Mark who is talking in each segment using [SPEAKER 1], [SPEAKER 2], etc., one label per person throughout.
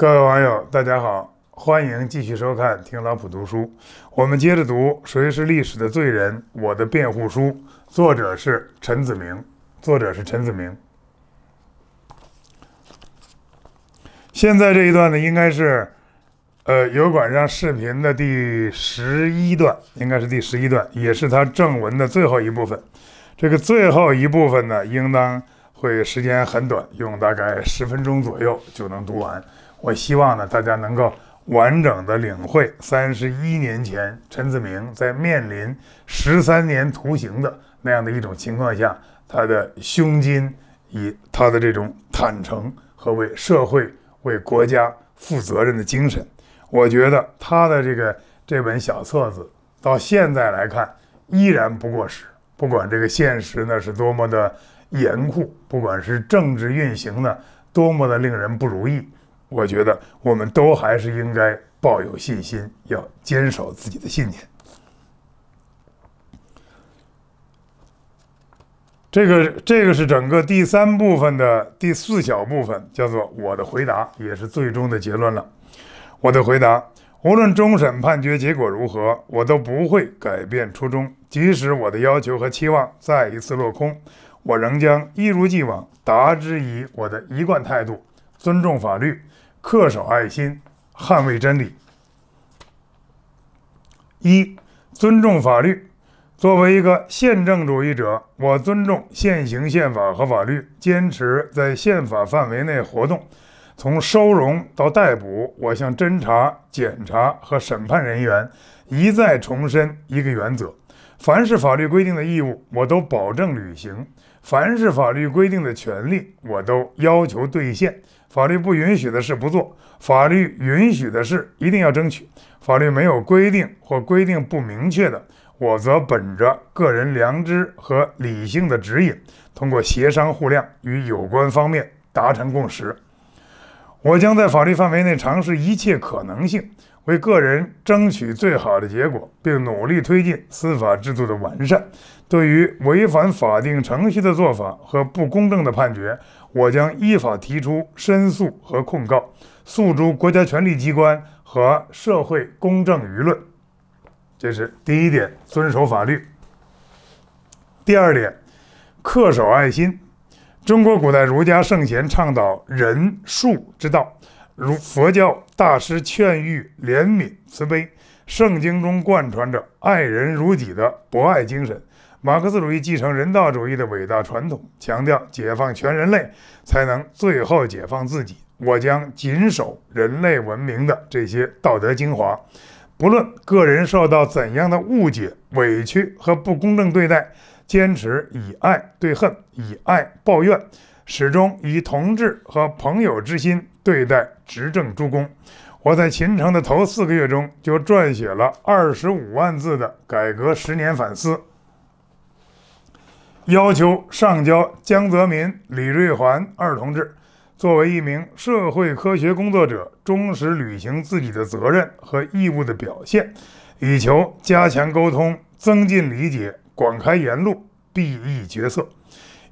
[SPEAKER 1] 各位网友，大家好，欢迎继续收看《听老普读书》。我们接着读《谁是历史的罪人？我的辩护书》，作者是陈子明。作者是陈子明。现在这一段呢，应该是，呃，油管上视频的第十一段，应该是第十一段，也是他正文的最后一部分。这个最后一部分呢，应当会时间很短，用大概十分钟左右就能读完。我希望呢，大家能够完整的领会三十一年前陈子明在面临十三年徒刑的那样的一种情况下，他的胸襟，以他的这种坦诚和为社会、为国家负责任的精神，我觉得他的这个这本小册子到现在来看依然不过时。不管这个现实呢是多么的严酷，不管是政治运行呢多么的令人不如意。我觉得我们都还是应该抱有信心，要坚守自己的信念。这个这个是整个第三部分的第四小部分，叫做我的回答，也是最终的结论了。我的回答，无论终审判决结果如何，我都不会改变初衷。即使我的要求和期望再一次落空，我仍将一如既往，达之以我的一贯态度，尊重法律。恪守爱心，捍卫真理。一，尊重法律。作为一个宪政主义者，我尊重现行宪法和法律，坚持在宪法范围内活动。从收容到逮捕，我向侦查、检察和审判人员一再重申一个原则。凡是法律规定的义务，我都保证履行；凡是法律规定的权利，我都要求兑现。法律不允许的事不做，法律允许的事一定要争取。法律没有规定或规定不明确的，我则本着个人良知和理性的指引，通过协商互谅与有关方面达成共识。我将在法律范围内尝试一切可能性。为个人争取最好的结果，并努力推进司法制度的完善。对于违反法定程序的做法和不公正的判决，我将依法提出申诉和控告，诉诸国家权力机关和社会公正舆论。这是第一点，遵守法律。第二点，恪守爱心。中国古代儒家圣贤倡导仁恕之道。如佛教大师劝喻怜悯慈悲，圣经中贯穿着爱人如己的博爱精神。马克思主义继承人道主义的伟大传统，强调解放全人类才能最后解放自己。我将谨守人类文明的这些道德精华，不论个人受到怎样的误解、委屈和不公正对待，坚持以爱对恨，以爱报怨，始终以同志和朋友之心。对待执政诸公，我在秦城的头四个月中就撰写了二十五万字的《改革十年反思》，要求上交江泽民、李瑞环二同志，作为一名社会科学工作者，忠实履行自己的责任和义务的表现，以求加强沟通，增进理解，广开言路，裨益角色。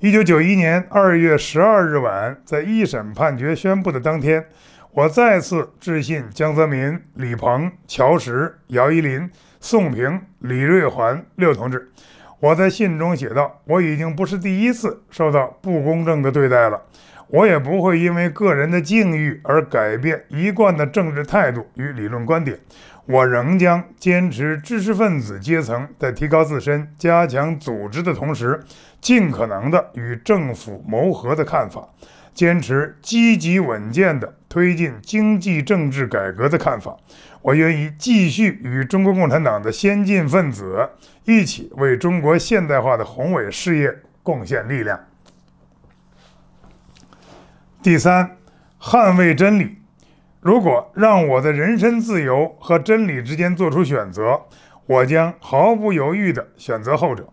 [SPEAKER 1] 一九九一年二月十二日晚，在一审判决宣布的当天，我再次致信江泽民、李鹏、乔石、姚依林、宋平、李瑞环六同志。我在信中写道：“我已经不是第一次受到不公正的对待了，我也不会因为个人的境遇而改变一贯的政治态度与理论观点。”我仍将坚持知识分子阶层在提高自身、加强组织的同时，尽可能的与政府谋和的看法，坚持积极稳健的推进经济政治改革的看法。我愿意继续与中国共产党的先进分子一起，为中国现代化的宏伟事业贡献力量。第三，捍卫真理。如果让我的人身自由和真理之间做出选择，我将毫不犹豫地选择后者。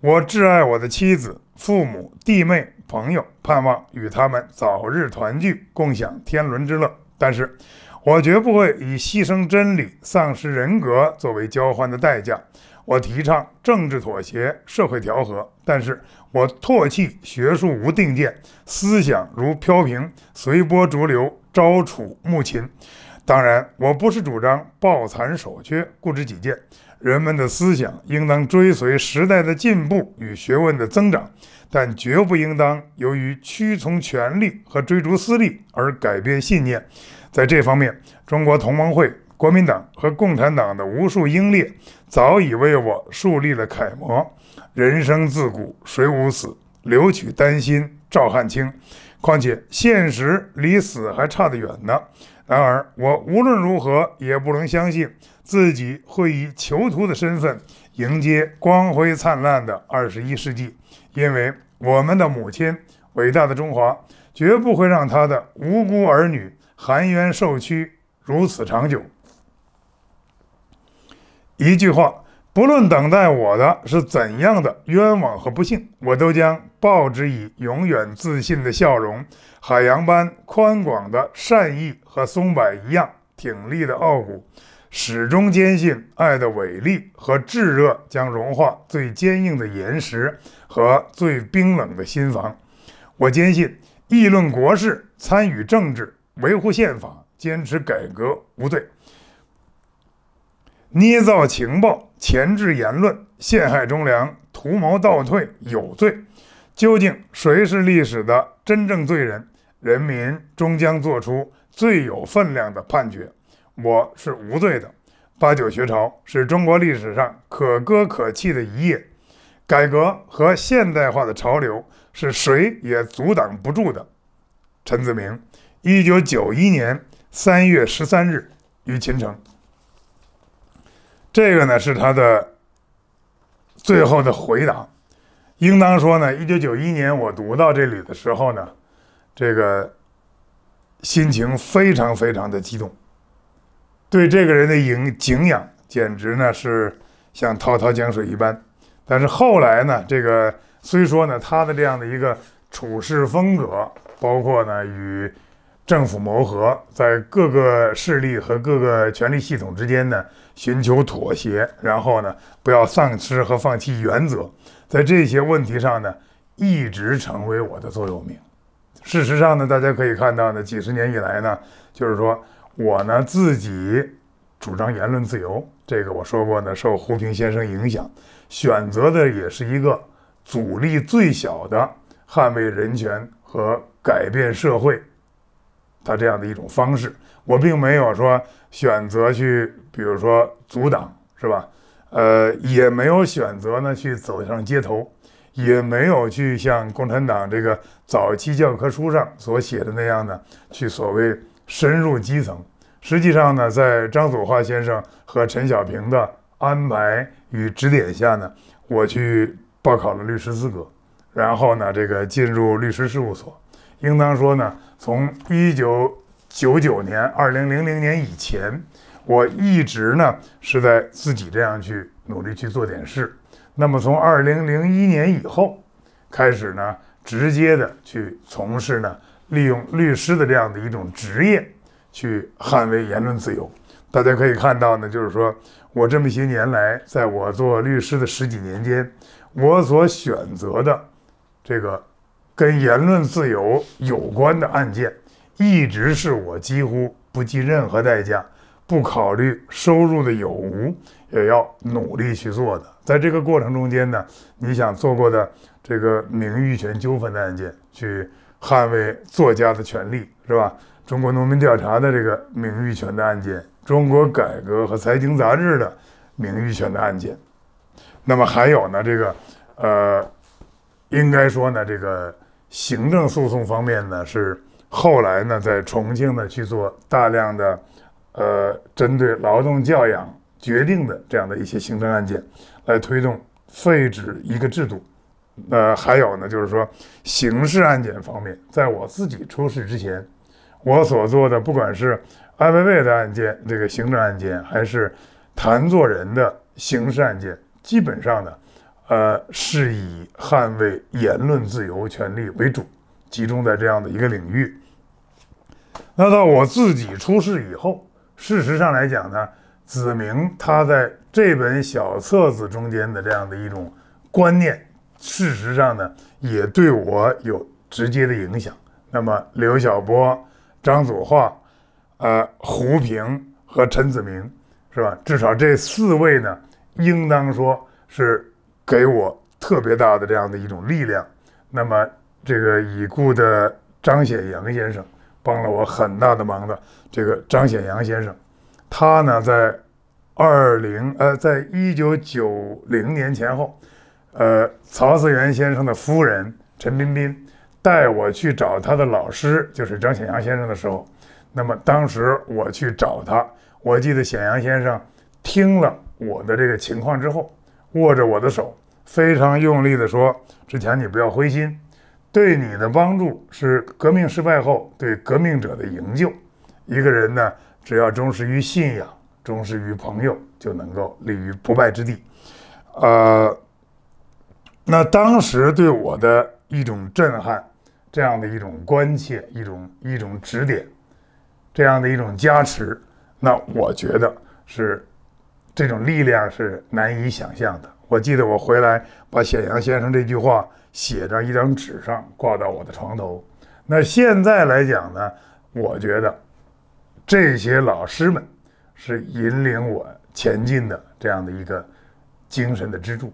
[SPEAKER 1] 我挚爱我的妻子、父母、弟妹、朋友，盼望与他们早日团聚，共享天伦之乐。但是，我绝不会以牺牲真理、丧失人格作为交换的代价。我提倡政治妥协、社会调和，但是我唾弃学术无定见、思想如飘萍、随波逐流。朝楚暮秦，当然，我不是主张抱残守缺、固执己见。人们的思想应当追随时代的进步与学问的增长，但绝不应当由于屈从权力和追逐私利而改变信念。在这方面，中国同盟会、国民党和共产党的无数英烈早已为我树立了楷模。人生自古谁无死，留取丹心照汗青。况且，现实离死还差得远呢。然而，我无论如何也不能相信自己会以囚徒的身份迎接光辉灿烂的二十一世纪，因为我们的母亲——伟大的中华，绝不会让她的无辜儿女含冤受屈如此长久。一句话。不论等待我的是怎样的冤枉和不幸，我都将报之以永远自信的笑容，海洋般宽广的善意和松柏一样挺立的傲骨，始终坚信爱的伟力和炙热将融化最坚硬的岩石和最冰冷的心房。我坚信，议论国事、参与政治、维护宪法、坚持改革无罪。捏造情报、前置言论、陷害忠良、图谋倒退，有罪。究竟谁是历史的真正罪人？人民终将做出最有分量的判决。我是无罪的。八九学潮是中国历史上可歌可泣的一页。改革和现代化的潮流是谁也阻挡不住的。陈子明，一九九一年三月十三日于秦城。这个呢是他的最后的回答，应当说呢，一九九一年我读到这里的时候呢，这个心情非常非常的激动，对这个人的影敬仰简直呢是像滔滔江水一般。但是后来呢，这个虽说呢他的这样的一个处事风格，包括呢与。政府谋和，在各个势力和各个权力系统之间呢，寻求妥协，然后呢，不要丧失和放弃原则，在这些问题上呢，一直成为我的座右铭。事实上呢，大家可以看到呢，几十年以来呢，就是说我呢自己主张言论自由，这个我说过呢，受胡平先生影响，选择的也是一个阻力最小的捍卫人权和改变社会。他这样的一种方式，我并没有说选择去，比如说阻挡，是吧？呃，也没有选择呢去走上街头，也没有去像共产党这个早期教科书上所写的那样的去所谓深入基层。实际上呢，在张祖华先生和陈小平的安排与指点下呢，我去报考了律师资格，然后呢，这个进入律师事务所。应当说呢，从一九九九年、二零零零年以前，我一直呢是在自己这样去努力去做点事。那么从二零零一年以后开始呢，直接的去从事呢，利用律师的这样的一种职业去捍卫言论自由。大家可以看到呢，就是说我这么些年来，在我做律师的十几年间，我所选择的这个。跟言论自由有关的案件，一直是我几乎不计任何代价、不考虑收入的有无，也要努力去做的。在这个过程中间呢，你想做过的这个名誉权纠纷的案件，去捍卫作家的权利，是吧？中国农民调查的这个名誉权的案件，中国改革和财经杂志的名誉权的案件，那么还有呢，这个，呃，应该说呢，这个。行政诉讼方面呢，是后来呢，在重庆呢去做大量的，呃，针对劳动教养决定的这样的一些行政案件，来推动废止一个制度。呃，还有呢，就是说刑事案件方面，在我自己出事之前，我所做的不管是艾薇薇的案件，这个行政案件，还是谭作人的刑事案件，基本上呢。呃，是以捍卫言论自由权利为主，集中在这样的一个领域。那到我自己出事以后，事实上来讲呢，子明他在这本小册子中间的这样的一种观念，事实上呢，也对我有直接的影响。那么刘晓波、张祖化、呃胡平和陈子明，是吧？至少这四位呢，应当说是。给我特别大的这样的一种力量。那么，这个已故的张显阳先生帮了我很大的忙的。这个张显阳先生，他呢，在二零呃，在一九九零年前后，呃，曹思源先生的夫人陈彬彬带我去找他的老师，就是张显阳先生的时候，那么当时我去找他，我记得显阳先生听了我的这个情况之后。握着我的手，非常用力地说：“志强，你不要灰心，对你的帮助是革命失败后对革命者的营救。一个人呢，只要忠实于信仰，忠实于朋友，就能够立于不败之地。”呃，那当时对我的一种震撼，这样的一种关切，一种一种指点，这样的一种加持，那我觉得是。这种力量是难以想象的。我记得我回来把显阳先生这句话写到一张纸上，挂到我的床头。那现在来讲呢，我觉得这些老师们是引领我前进的这样的一个精神的支柱，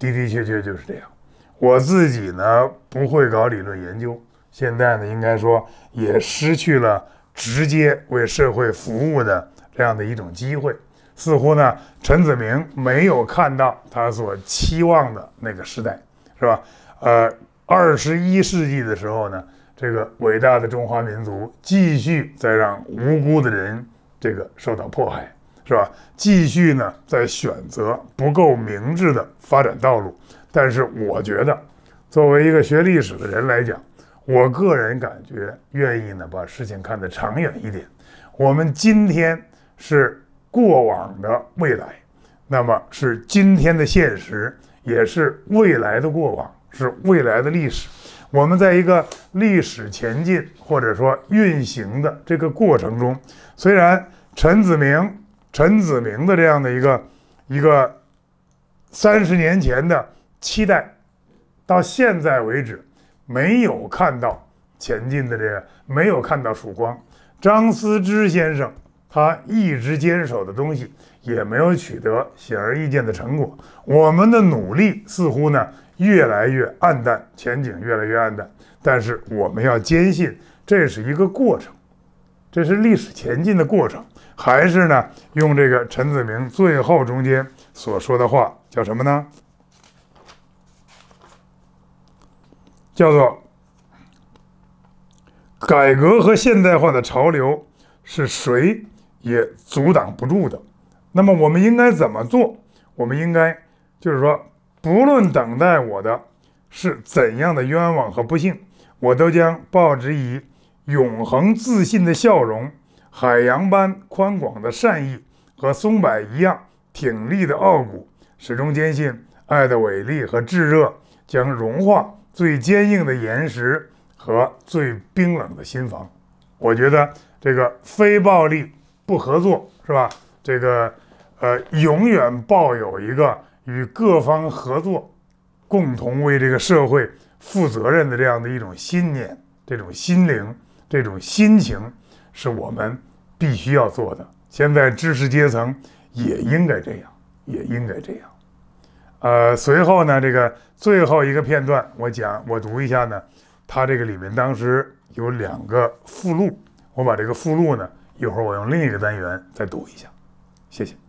[SPEAKER 1] 的的确确就是这样。我自己呢不会搞理论研究，现在呢应该说也失去了直接为社会服务的这样的一种机会。似乎呢，陈子明没有看到他所期望的那个时代，是吧？呃，二十一世纪的时候呢，这个伟大的中华民族继续在让无辜的人这个受到迫害，是吧？继续呢，在选择不够明智的发展道路。但是我觉得，作为一个学历史的人来讲，我个人感觉愿意呢，把事情看得长远一点。我们今天是。过往的未来，那么是今天的现实，也是未来的过往，是未来的历史。我们在一个历史前进或者说运行的这个过程中，虽然陈子明、陈子明的这样的一个一个三十年前的期待，到现在为止没有看到前进的这，个，没有看到曙光。张思之先生。他一直坚守的东西，也没有取得显而易见的成果。我们的努力似乎呢越来越暗淡，前景越来越暗淡。但是我们要坚信，这是一个过程，这是历史前进的过程。还是呢？用这个陈子明最后中间所说的话，叫什么呢？叫做改革和现代化的潮流是谁？也阻挡不住的。那么，我们应该怎么做？我们应该，就是说，不论等待我的是怎样的冤枉和不幸，我都将报之以永恒自信的笑容、海洋般宽广的善意和松柏一样挺立的傲骨。始终坚信，爱的伟力和炙热将融化最坚硬的岩石和最冰冷的心房。我觉得这个非暴力。不合作是吧？这个，呃，永远抱有一个与各方合作，共同为这个社会负责任的这样的一种信念、这种心灵、这种心情，是我们必须要做的。现在知识阶层也应该这样，也应该这样。呃，随后呢，这个最后一个片段，我讲，我读一下呢。他这个里面当时有两个附录，我把这个附录呢。一会儿我用另一个单元再读一下，谢谢。